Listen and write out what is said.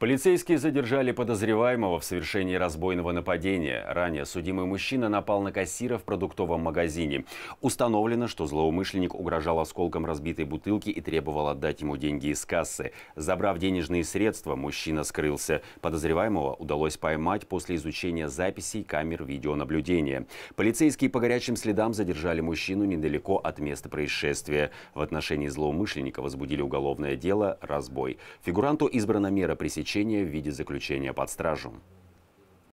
Полицейские задержали подозреваемого в совершении разбойного нападения. Ранее судимый мужчина напал на кассира в продуктовом магазине. Установлено, что злоумышленник угрожал осколком разбитой бутылки и требовал отдать ему деньги из кассы. Забрав денежные средства, мужчина скрылся. Подозреваемого удалось поймать после изучения записей камер видеонаблюдения. Полицейские по горячим следам задержали мужчину недалеко от места происшествия. В отношении злоумышленника возбудили уголовное дело «Разбой». Фигуранту избрана мера пресечения лечения в виде заключения под стражу.